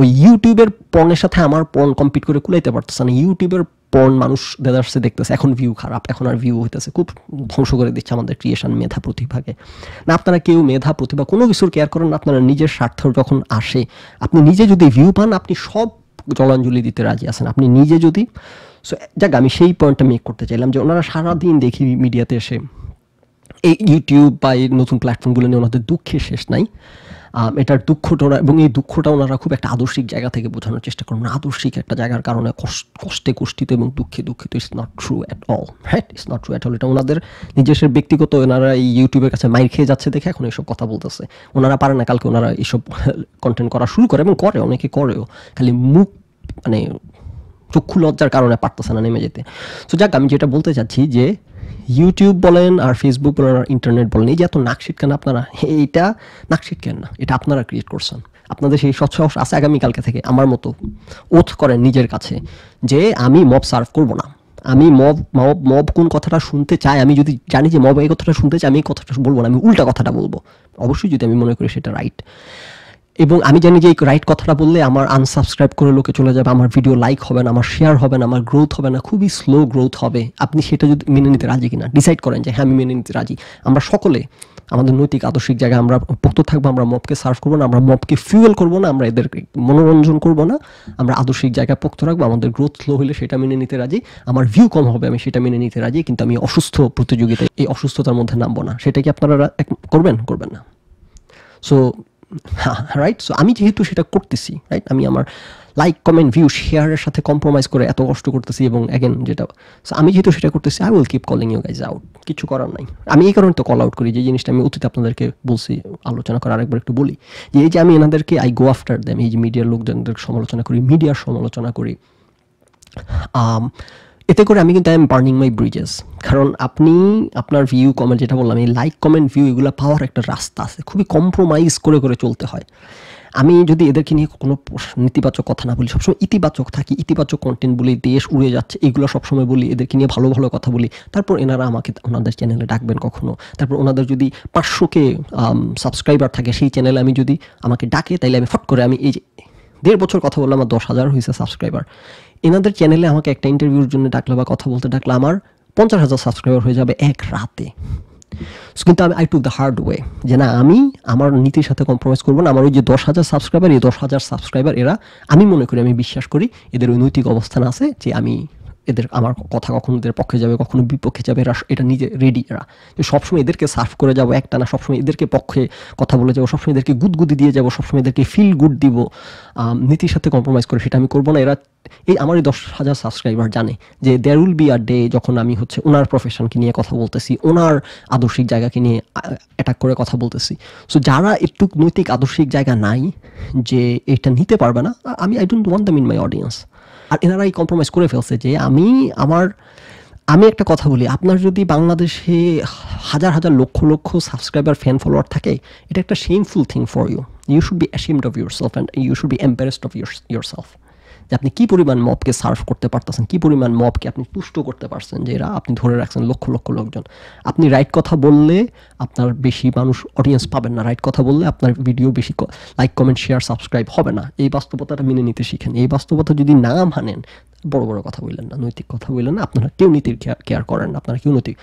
ওই ইউটিউবের পর্নের সাথে আমার পর্ন কম্পিট করে কুলাইতে পারতেছে না ইউটিউবের পর্ন মানুষ দেদার্সে দেখতেছে এখন ভিউ খারাপ এখন আর ভিউ হইতেছে খুব ধ্বংস করে দিচ্ছে আমাদের ক্রিয়েশন মেধা প্রতিভাকে না আপনারা কেউ মেধা প্রতিভা কোনো কিছুর কেয়ার করেন আপনারা নিজের স্বার্থ যখন আসে আপনি নিজে যদি ভিউ পান আপনি সব জলাঞ্জলি দিতে রাজি আছেন আপনি নিজে যদি সো যাক আমি সেই পয়েন্টটা মেক করতে চাইলাম যে ওনারা সারাদিন দেখি মিডিয়াতে এসে এই ইউটিউব বা এই নতুন প্ল্যাটফর্মগুলো নিয়ে ওনাদের দুঃখের শেষ নাই এটার দুঃখটা এবং এই দুঃখটা ওনারা খুব একটা আদর্শিক জায়গা থেকে বোঝানোর চেষ্টা করেন আদর্শিক একটা জায়গার কারণে কষ্টে কষ্টিত এবং দুঃখে দুঃখিত it's not true at all হ্যাট it's not true at all এটা ওনাদের নিজস্বের ব্যক্তিগত ওনারা এই ইউটিউবের কাছে মাইর খেয়ে যাচ্ছে দেখে এখন এইসব কথা বলতেছে ওনারা পারে না কালকে ওনারা এইসব কন্টেন্ট করা শুরু করে এবং করে অনেকে করেও খালি মুখ মানে চক্ষু লজ্জার কারণে পারতেছে না নেমে যেতে সো যাক আমি যেটা বলতে চাচ্ছি যে ইউটিউব বলেন আর ফেসবুক বলেন আর ইন্টারনেট বলেন এই যে এত নাকশিট কেন আপনারা এইটা নাকশিট কেন না এটা আপনারা ক্রিয়েট করছেন আপনাদের সেই সৎসাহস আছে আগামীকালকে থেকে আমার মতো ওথ করেন নিজের কাছে যে আমি মব সার্ভ করব না আমি মব মব মব কোন কথাটা শুনতে চাই আমি যদি জানি যে মব এই কথাটা শুনতে চাই আমি কথাটা বলবো না আমি উল্টা কথাটা বলবো অবশ্যই যদি আমি মনে করি সেটা রাইট এবং আমি জানি যে এই রাইট কথাটা বললে আমার আনসাবস্ক্রাইব করে লোকে চলে যাবে আমার ভিডিও লাইক হবে না আমার শেয়ার হবে না আমার গ্রোথ হবে না খুবই স্লো গ্রোথ হবে আপনি সেটা যদি মেনে নিতে রাজি কিনা ডিসাইড করেন যে হ্যাঁ আমি মেনে নিতে রাজি আমরা সকলে আমাদের নৈতিক আদর্শিক জায়গায় আমরা পোক্ত থাকবো আমরা মপকে সার্ভ করবো না আমরা মপকে ফিউয়েল করবো না আমরা এদেরকে মনোরঞ্জন করবো না আমরা আদর্শিক জায়গায় পোক্ত রাখবো আমাদের গ্রোথ স্লো হলে সেটা মেনে নিতে রাজি আমার ভিউ কম হবে আমি সেটা মেনে নিতে রাজি কিন্তু আমি অসুস্থ প্রতিযোগিতায় এই অসুস্থতার মধ্যে নামবো না সেটা কি আপনারা করবেন করবেন না সো হ্যাঁ রাইট সো আমি যেহেতু সেটা করতেছি রাইট আমি আমার লাইক কমেন্ট ভিউ শেয়ারের সাথে কম্প্রোমাইজ করে এত কষ্ট করতেছি এবং অ্যাগেন যেটা সো আমি যেহেতু সেটা করতেছি I will keep calling you guys out কিছু করার নাই আমি এই কারণে তো কল আউট করি যে জিনিসটা আমি অতীতে আপনাদেরকে বলছি আলোচনা করার আরেকবার একটু বলি যে এই যে আমি এনাদেরকে আই গো আফটার দ্যাম এই যে মিডিয়ার লোকজনদের সমালোচনা করি মিডিয়ার সমালোচনা করি এতে করে আমি কিন্তু I am burning my bridges কারণ আপনি আপনার ভিউ কমেন্ট যেটা বললাম এই লাইক কমেন্ট ভিউ এগুলো পাওয়ার একটা রাস্তা আছে খুবই কম্প্রোমাইজ করে করে চলতে হয় আমি যদি এদেরকে নিয়ে কোনো নেতিবাচক কথা না বলি সবসময় ইতিবাচক থাকি ইতিবাচক কন্টেন্ট বলি দেশ উড়ে যাচ্ছে এগুলো সবসময় বলি এদেরকে নিয়ে ভালো ভালো কথা বলি তারপর এনারা আমাকে ওনাদের চ্যানেলে ডাকবেন কখনো তারপর ওনাদের যদি পাঁচশোকে সাবস্ক্রাইবার থাকে সেই চ্যানেলে আমি যদি আমাকে ডাকে তাইলে আমি ফট করে আমি এই যে দেড় বছর কথা বললাম আমার দশ হাজার হয়েছে সাবস্ক্রাইবার এনাদের চ্যানেলে আমাকে একটা ইন্টারভিউর জন্য ডাকলো বা কথা বলতে ডাকলো আমার পঞ্চাশ হাজার সাবস্ক্রাইবার হয়ে যাবে এক রাতে কিন্তু আমি I took the hard way যে না আমি আমার নীতির সাথে কম্প্রোমাইজ করবো না আমার ওই যে দশ হাজার সাবস্ক্রাইবার এই দশ হাজার সাবস্ক্রাইবার এরা আমি মনে করি আমি বিশ্বাস করি এদের ওই নৈতিক অবস্থান আছে যে আমি এদের আমার কথা কখনো এদের পক্ষে যাবে কখনো বিপক্ষে যাবে এরা এটা নিজে রেডি এরা তো সবসময় এদেরকে সার্ভ করে যাবো একটা না সবসময় এদেরকে পক্ষে কথা বলে যাবো সবসময় এদেরকে গুদগুদি দিয়ে যাবো সবসময় এদেরকে ফিল গুড দিব নীতির সাথে কম্প্রোমাইজ করে সেটা আমি করবো না এরা এই আমার এই দশ হাজার সাবস্ক্রাইবার জানে যে there will be a day যখন আমি হচ্ছে ওনার প্রফেশনকে নিয়ে কথা বলতেছি ওনার আদর্শিক জায়গাকে নিয়ে অ্যাটাক করে কথা বলতেছি সো যারা একটু নৈতিক আদর্শিক জায়গা নাই যে এটা নিতে পারবে না আমি I don't want them in my audience আর এনারাই কম্প্রোমাইজ করে ফেলছে যে আমি আমার আমি একটা কথা বলি আপনার যদি বাংলাদেশে হাজার হাজার লক্ষ লক্ষ সাবস্ক্রাইবার ফ্যান ফলোয়ার থাকে এটা একটা shameful thing for you you should be ashamed of yourself and you should be embarrassed of your yourself যে আপনি কী পরিমাণ মপকে সার্ভ করতে পারতেছেন কী পরিমাণ মপকে আপনি তুষ্ট করতে পারছেন যে এরা আপনি ধরে রাখছেন লক্ষ লক্ষ লোকজন আপনি রাইট কথা বললে আপনার বেশি মানুষ অডিয়েন্স পাবেন না রাইট কথা বললে আপনার ভিডিও বেশি লাইক কমেন্ট শেয়ার সাবস্ক্রাইব হবে না এই বাস্তবতাটা মেনে নিতে শিখেন এই বাস্তবতা যদি না মানেন বড় বড় কথা বললেন না নৈতিক কথা বললেন না আপনারা কেউ নীতির কেয়ার করেন না আপনারা কেউ নৈতিক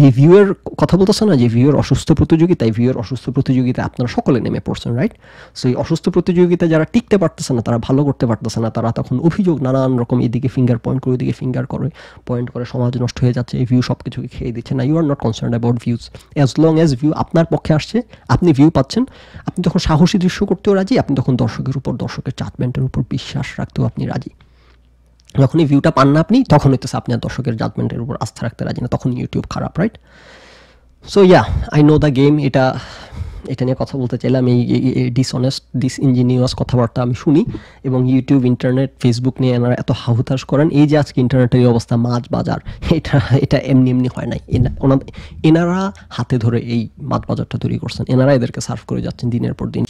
এই ভিউয়ের কথা বলতেছে না যে ভিউয়ের অসুস্থ প্রতিযোগিতায় ভিউয়ের অসুস্থ প্রতিযোগিতা আপনারা সকলে নেমে পড়ছেন রাইট সো এই অসুস্থ প্রতিযোগিতা যারা টিকতে পারতেছে না তারা ভালো করতে পারতেছে না তারা তখন অভিযোগ নানান রকম এদিকে ফিঙ্গার পয়েন্ট করে ওইদিকে ফিঙ্গার করে পয়েন্ট করে সমাজ নষ্ট হয়ে যাচ্ছে এই ভিউ সব কিছুকে খেয়ে দিচ্ছে না you are not concern about views as long as view আপনার পক্ষে আসছে আপনি ভিউ পাচ্ছেন আপনি তখন সাহসী দৃশ্য করতেও রাজি আপনি তখন দর্শকের উপর দর্শকের চাটমেন্টের উপর বিশ্বাস রাখতেও আপনি রাজি যখনই ভিউটা পান না আপনি তখন হয়তো আপনি আর দর্শকের জাজমেন্টের উপর আস্থা রাখতে রাজি না তখন ইউটিউব খারাপ right so yeah I know the game এটা এটা নিয়ে কথা বলতে চাইলাম এই ডিসঅনেস্ট ডিসইঞ্জিনিয়াস কথাবার্তা আমি শুনি এবং ইউটিউব ইন্টারনেট ফেসবুক নিয়ে এনারা এত হাহুতাশ করেন এই যে আজকে ইন্টারনেটের এই অবস্থা মাছ বাজার এটা এটা এমনি এমনি হয় নাই এনারা হাতে ধরে এই মাছ বাজারটা তৈরি করছেন এনারা এদেরকে সার্ভ করে যাচ্ছেন দিনের পর দিন